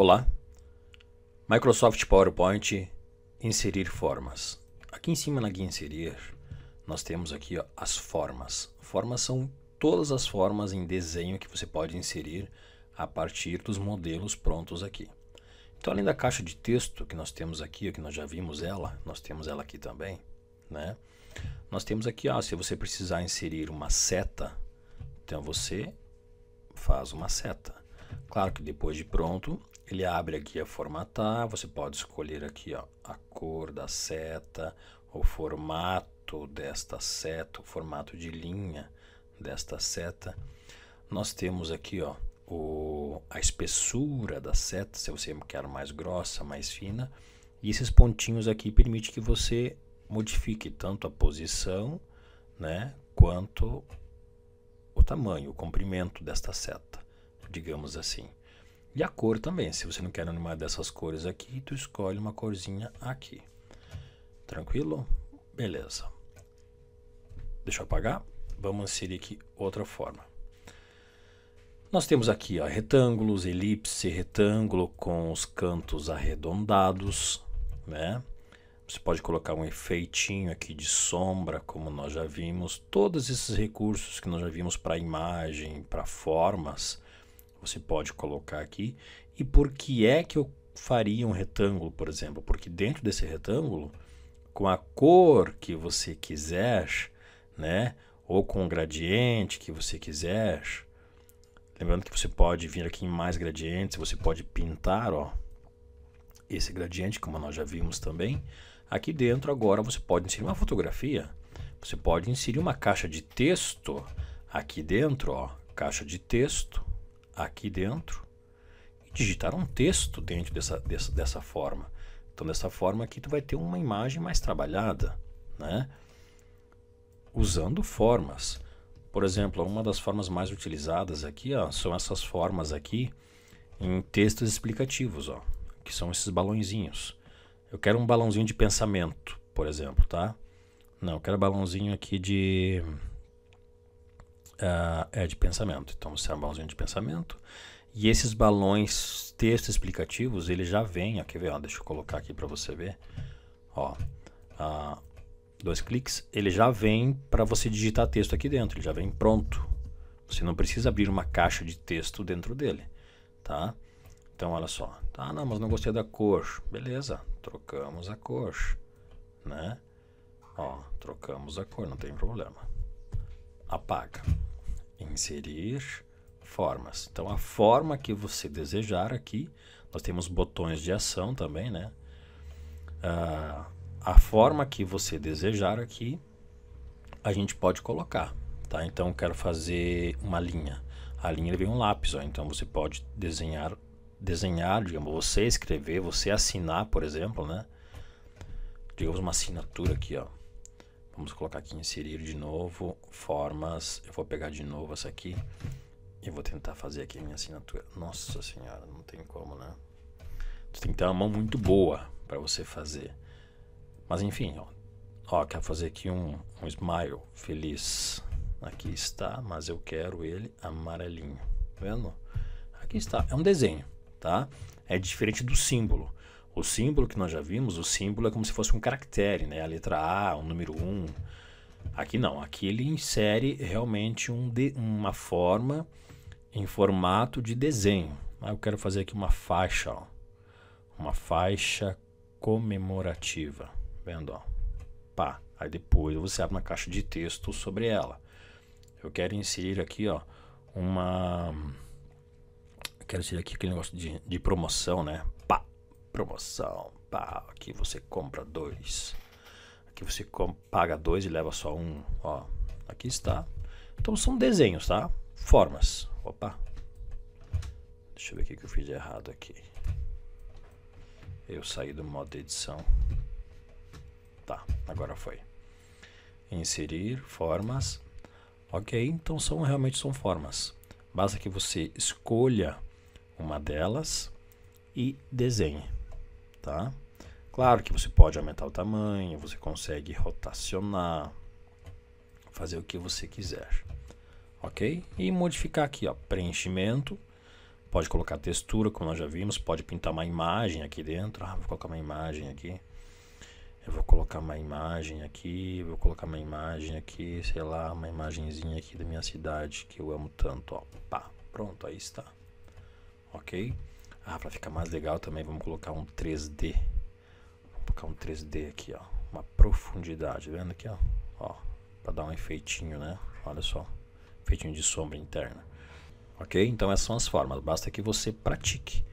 Olá, Microsoft PowerPoint, inserir formas. Aqui em cima na guia inserir, nós temos aqui ó, as formas. Formas são todas as formas em desenho que você pode inserir a partir dos modelos prontos aqui. Então, além da caixa de texto que nós temos aqui, que nós já vimos ela, nós temos ela aqui também, né? Nós temos aqui, ó, se você precisar inserir uma seta, então você faz uma seta. Claro que depois de pronto, ele abre aqui a formatar, você pode escolher aqui ó, a cor da seta, o formato desta seta, o formato de linha desta seta. Nós temos aqui ó, o, a espessura da seta, se você é quer mais grossa, mais fina. E esses pontinhos aqui permite que você modifique tanto a posição né, quanto o tamanho, o comprimento desta seta, digamos assim. E a cor também, se você não quer animar dessas cores aqui, tu escolhe uma corzinha aqui. Tranquilo? Beleza. Deixa eu apagar. Vamos inserir aqui outra forma. Nós temos aqui ó, retângulos, elipse, retângulo com os cantos arredondados, né? Você pode colocar um efeitinho aqui de sombra, como nós já vimos. Todos esses recursos que nós já vimos para imagem, para formas, você pode colocar aqui. E por que é que eu faria um retângulo, por exemplo? Porque dentro desse retângulo, com a cor que você quiser, né? Ou com o gradiente que você quiser. Lembrando que você pode vir aqui em mais gradientes, você pode pintar, ó, esse gradiente, como nós já vimos também. Aqui dentro agora você pode inserir uma fotografia, você pode inserir uma caixa de texto aqui dentro, ó, caixa de texto aqui dentro e digitar um texto dentro dessa, dessa, dessa forma. Então, dessa forma aqui, tu vai ter uma imagem mais trabalhada, né? Usando formas. Por exemplo, uma das formas mais utilizadas aqui ó, são essas formas aqui em textos explicativos, ó, que são esses balãozinhos. Eu quero um balãozinho de pensamento, por exemplo, tá? Não, eu quero um balãozinho aqui de uh, é de pensamento. Então, você é um balãozinho de pensamento. E esses balões texto explicativos, ele já vem. aqui, ver? Ó, deixa eu colocar aqui para você ver. Ó, uh, dois cliques. Ele já vem para você digitar texto aqui dentro. Ele já vem pronto. Você não precisa abrir uma caixa de texto dentro dele. Tá? Então, olha só. Ah, não, mas não gostei da cor. Beleza, trocamos a cor. Né? Ó, trocamos a cor, não tem problema. Apaga inserir formas. Então, a forma que você desejar aqui, nós temos botões de ação também, né? Uh, a forma que você desejar aqui, a gente pode colocar, tá? Então, eu quero fazer uma linha. A linha vem um lápis, ó, então você pode desenhar, desenhar, digamos, você escrever, você assinar, por exemplo, né? Digamos uma assinatura aqui, ó. Vamos colocar aqui inserir de novo, formas. Eu vou pegar de novo essa aqui e vou tentar fazer aqui a minha assinatura. Nossa senhora, não tem como, né? Tu tem que ter uma mão muito boa para você fazer. Mas enfim, ó, ó quero fazer aqui um, um smile feliz. Aqui está, mas eu quero ele amarelinho. Tá vendo? Aqui está, é um desenho, tá? É diferente do símbolo. O símbolo que nós já vimos, o símbolo é como se fosse um caractere, né? A letra A, o número 1. Aqui não, aqui ele insere realmente um de, uma forma em formato de desenho. Ah, eu quero fazer aqui uma faixa, ó. uma faixa comemorativa. Vendo? Ó. Pá. Aí depois você abre uma caixa de texto sobre ela. Eu quero inserir aqui ó, uma. Eu quero inserir aqui aquele negócio de, de promoção, né? Pá promoção, pá, aqui você compra dois, aqui você paga dois e leva só um, ó, aqui está. Então são desenhos, tá? Formas, opa, deixa eu ver o que eu fiz errado aqui. Eu saí do modo edição. Tá, agora foi. Inserir formas. Ok, então são realmente são formas. Basta que você escolha uma delas e desenhe tá? Claro que você pode aumentar o tamanho, você consegue rotacionar, fazer o que você quiser, ok? E modificar aqui, ó, preenchimento, pode colocar textura, como nós já vimos, pode pintar uma imagem aqui dentro, ah, vou colocar uma imagem aqui, eu vou colocar uma imagem aqui, vou colocar uma imagem aqui, sei lá, uma imagenzinha aqui da minha cidade que eu amo tanto, ó, pá, pronto, aí está, ok? Ah, pra ficar mais legal também, vamos colocar um 3D. Vamos colocar um 3D aqui, ó. Uma profundidade, vendo aqui, ó. Ó, pra dar um efeitinho, né? Olha só. Efeitinho de sombra interna. Ok? Então essas são as formas. Basta que você pratique.